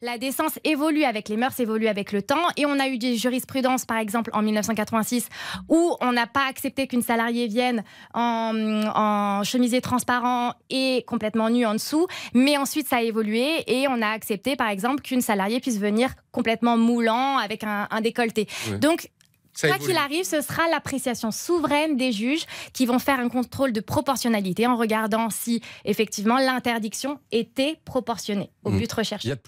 la décence évolue avec les mœurs, évolue avec le temps. Et on a eu des jurisprudences, par exemple, en 1986, où on n'a pas accepté qu'une salariée vienne en, en, chemisier transparent et complètement nue en dessous. Mais ensuite, ça a évolué et on a accepté, par exemple, qu'une salariée puisse venir complètement moulant avec un, décolleté. Donc, Quoi qu'il arrive, ce sera l'appréciation souveraine des juges qui vont faire un contrôle de proportionnalité en regardant si effectivement l'interdiction était proportionnée au mmh. but recherché.